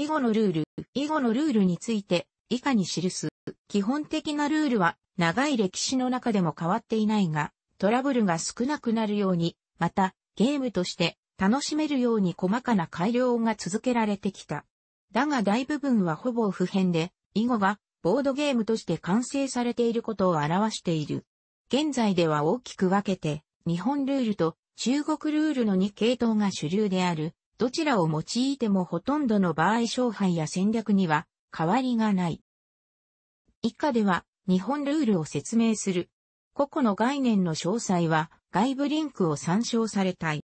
囲碁のルール、囲碁のルールについて、以下に記す。基本的なルールは、長い歴史の中でも変わっていないが、トラブルが少なくなるように、また、ゲームとして楽しめるように細かな改良が続けられてきた。だが大部分はほぼ不変で、囲碁がボードゲームとして完成されていることを表している。現在では大きく分けて、日本ルールと中国ルールの2系統が主流であるどちらを用いてもほとんどの場合勝敗や戦略には変わりがない。以下では日本ルールを説明する。個々の概念の詳細は外部リンクを参照されたい。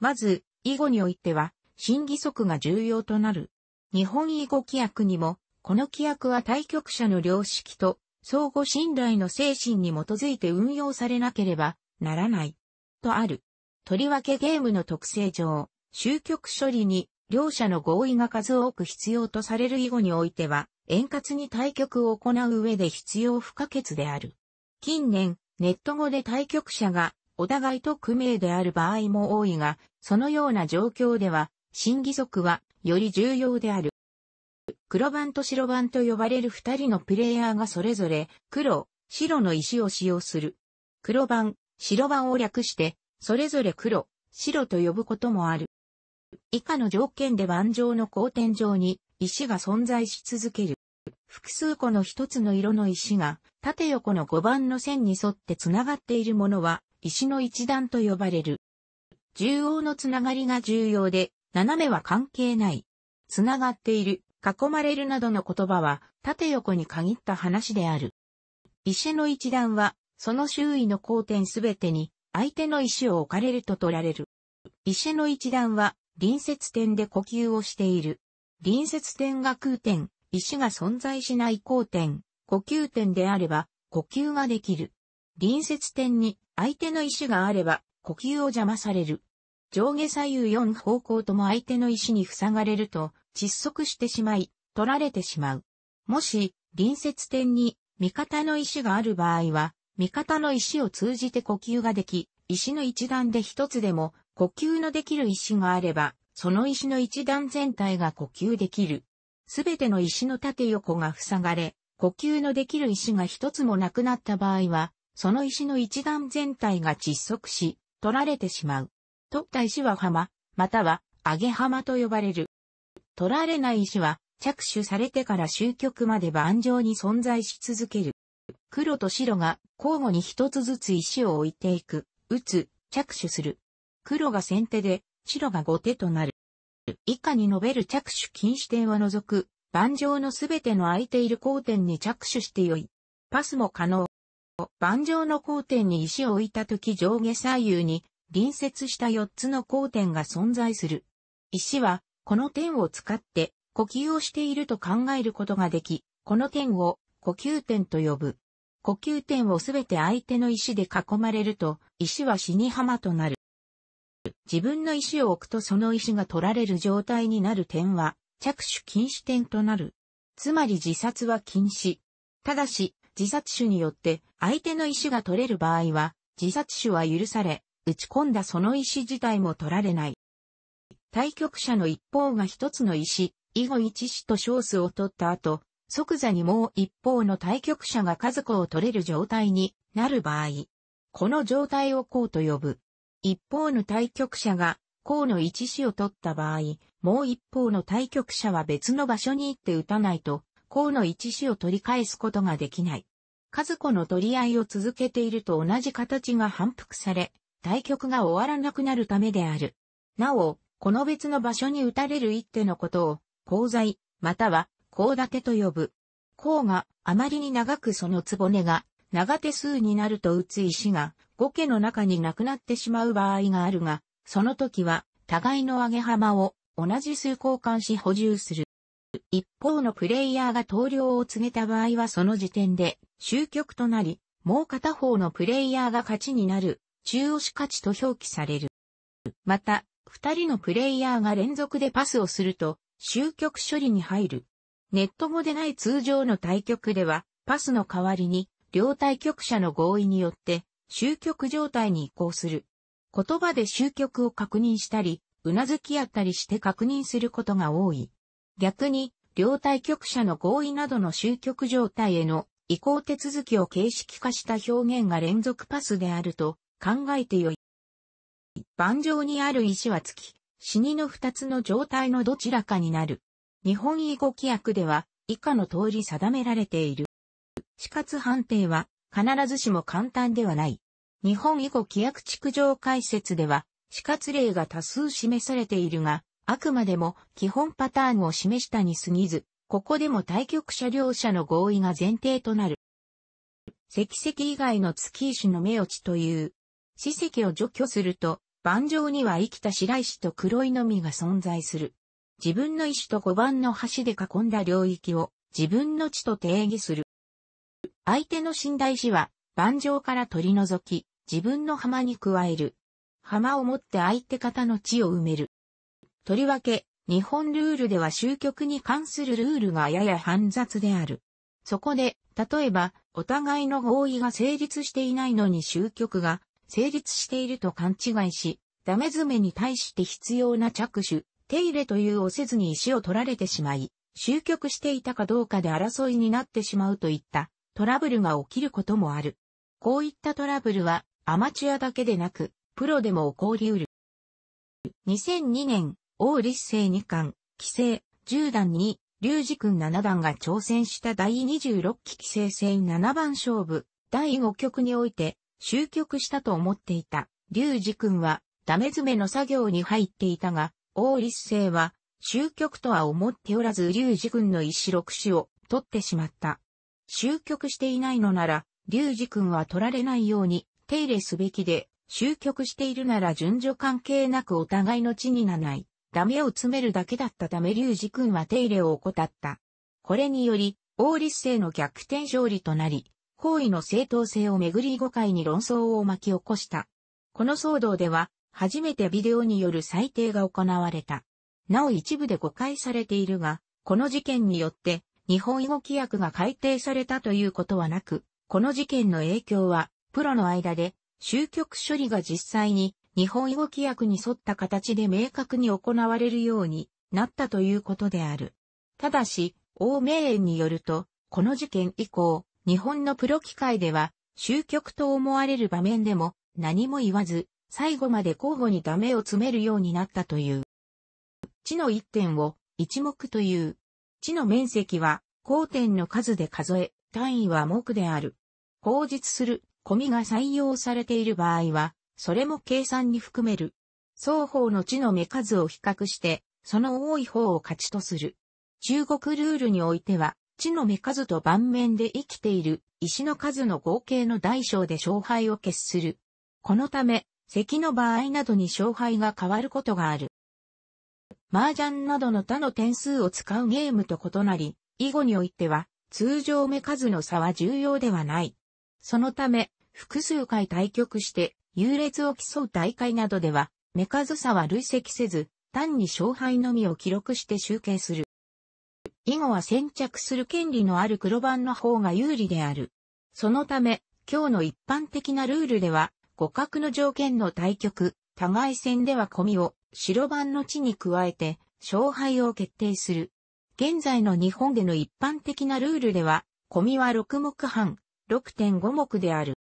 まず、囲碁においては、審議則が重要となる。日本囲碁規約にも、この規約は対局者の良識と相互信頼の精神に基づいて運用されなければならない。とある。とりわけゲームの特性上、終局処理に両者の合意が数多く必要とされる以後においては、円滑に対局を行う上で必要不可欠である。近年、ネット後で対局者がお互いと組名である場合も多いが、そのような状況では、審議則はより重要である。黒番と白番と呼ばれる二人のプレイヤーがそれぞれ黒、白の石を使用する。黒番、白番を略して、それぞれ黒、白と呼ぶこともある。以下の条件で盤上の交点上に石が存在し続ける。複数個の一つの色の石が縦横の5番の線に沿ってつながっているものは石の一段と呼ばれる。縦横のつながりが重要で、斜めは関係ない。つながっている、囲まれるなどの言葉は縦横に限った話である。石の一段は、その周囲の交点すべてに相手の石を置かれると取られる。石の一段は、隣接点で呼吸をしている。隣接点が空点、石が存在しない交点、呼吸点であれば、呼吸ができる。隣接点に相手の石があれば、呼吸を邪魔される。上下左右4方向とも相手の石に塞がれると、窒息してしまい、取られてしまう。もし、隣接点に味方の石がある場合は、味方の石を通じて呼吸ができ、石の一段で一つでも呼吸のできる石があれば、その石の一段全体が呼吸できる。すべての石の縦横が塞がれ、呼吸のできる石が一つもなくなった場合は、その石の一段全体が窒息し、取られてしまう。取った石は浜、または上げ浜と呼ばれる。取られない石は、着手されてから終局まで盤上に存在し続ける。黒と白が交互に一つずつ石を置いていく。打つ、着手する。黒が先手で、白が後手となる。以下に述べる着手禁止点は除く、盤上のすべての空いている交点に着手してよい。パスも可能。盤上の交点に石を置いたとき上下左右に隣接した4つの交点が存在する。石は、この点を使って、呼吸をしていると考えることができ、この点を呼吸点と呼ぶ。呼吸点をすべて相手の石で囲まれると、石は死に浜となる。自分の石を置くとその石が取られる状態になる点は、着手禁止点となる。つまり自殺は禁止。ただし、自殺手によって相手の石が取れる場合は、自殺手は許され、打ち込んだその石自体も取られない。対局者の一方が一つの石、以後一子と勝数を取った後、即座にもう一方の対局者が数個を取れる状態になる場合、この状態を項と呼ぶ。一方の対局者が項の一子を取った場合、もう一方の対局者は別の場所に行って打たないと、項の一子を取り返すことができない。数子の取り合いを続けていると同じ形が反復され、対局が終わらなくなるためである。なお、この別の場所に打たれる一手のことを、功罪、または甲立と呼ぶ。甲があまりに長くそのねが長手数になると打つ石が5家の中になくなってしまう場合があるが、その時は互いの上げ幅を同じ数交換し補充する。一方のプレイヤーが投了を告げた場合はその時点で終局となり、もう片方のプレイヤーが勝ちになる、中押し勝ちと表記される。また、二人のプレイヤーが連続でパスをすると、終局処理に入る。ネット語でない通常の対局では、パスの代わりに、両対局者の合意によって、終局状態に移行する。言葉で終局を確認したり、うなずき合ったりして確認することが多い。逆に、両対局者の合意などの終局状態への移行手続きを形式化した表現が連続パスであると考えてよい。盤上にある石はつき、死にの二つの状態のどちらかになる。日本囲碁規約では以下の通り定められている。死活判定は必ずしも簡単ではない。日本囲碁規約築上解説では死活例が多数示されているが、あくまでも基本パターンを示したに過ぎず、ここでも対局者両者の合意が前提となる。石石以外の月石の目落ちという、史石を除去すると、盤上には生きた白石と黒いのみが存在する。自分の意思と碁盤の端で囲んだ領域を自分の地と定義する。相手の信頼。地は盤上から取り除き、自分の浜に加える。浜を持って相手方の地を埋める。とりわけ、日本ルールでは終局に関するルールがやや煩雑である。そこで、例えば、お互いの合意が成立していないのに終局が成立していると勘違いし、ダメ詰めに対して必要な着手、手入れというをせずに石を取られてしまい、終局していたかどうかで争いになってしまうといったトラブルが起きることもある。こういったトラブルはアマチュアだけでなく、プロでも起こりうる。2002年、王立成2冠、棋聖、10段に、龍二君七段が挑戦した第26期棋聖戦七番勝負、第5局において、終局したと思っていた、龍二君は、ダメ詰めの作業に入っていたが、王立政は、終局とは思っておらず龍二君の石六子を取ってしまった。終局していないのなら、龍二君は取られないように手入れすべきで、終局しているなら順序関係なくお互いの地になない、ダメを詰めるだけだったため龍二君は手入れを怠った。これにより、王立政の逆転勝利となり、行為の正当性をめぐり誤解に論争を巻き起こした。この騒動では、初めてビデオによる裁定が行われた。なお一部で誤解されているが、この事件によって日本囲碁規約が改定されたということはなく、この事件の影響はプロの間で終局処理が実際に日本囲碁規約に沿った形で明確に行われるようになったということである。ただし、欧名園によると、この事件以降、日本のプロ機会では、終局と思われる場面でも何も言わず、最後まで交互にダメを詰めるようになったという。地の一点を一目という。地の面積は交点の数で数え、単位は目である。口述する、込みが採用されている場合は、それも計算に含める。双方の地の目数を比較して、その多い方を勝ちとする。中国ルールにおいては、地の目数と盤面で生きている石の数の合計の大小で勝敗を決する。このため、咳の場合などに勝敗が変わることがある。麻雀などの他の点数を使うゲームと異なり、囲碁においては、通常目数の差は重要ではない。そのため、複数回対局して、優劣を競う大会などでは、目数差は累積せず、単に勝敗のみを記録して集計する。囲碁は先着する権利のある黒番の方が有利である。そのため、今日の一般的なルールでは、互角の条件の対局、互い戦では込みを白番の地に加えて勝敗を決定する。現在の日本での一般的なルールでは、込みは6目半、6.5目である。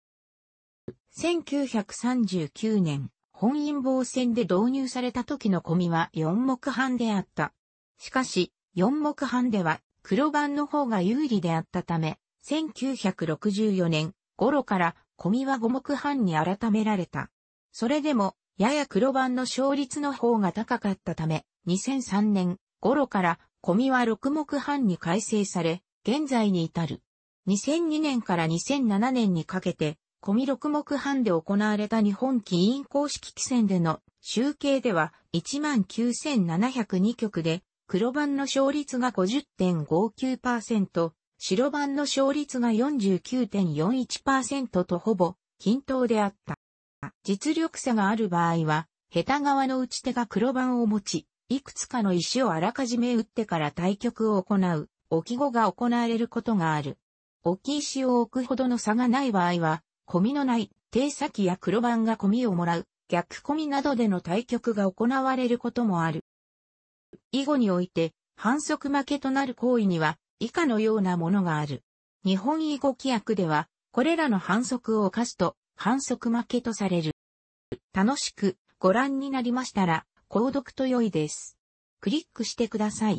1939年、本因坊戦で導入された時の込みは4目半であった。しかし、4目半では黒番の方が有利であったため、1964年頃からコミは五目半に改められた。それでも、やや黒番の勝率の方が高かったため、2003年頃からコミは六目半に改正され、現在に至る。2002年から2007年にかけて、コミ六目半で行われた日本起因公式規戦での集計では19,702局で黒番の勝率が50.59%、白番の勝率が49.41%とほぼ均等であった。実力差がある場合は、下手側の打ち手が黒番を持ち、いくつかの石をあらかじめ打ってから対局を行う、置き碁が行われることがある。置き石を置くほどの差がない場合は、込みのない、低先や黒番が込みをもらう、逆込みなどでの対局が行われることもある。囲碁において、反則負けとなる行為には、以下のようなものがある。日本囲碁規約では、これらの反則を犯すと、反則負けとされる。楽しくご覧になりましたら、購読と良いです。クリックしてください。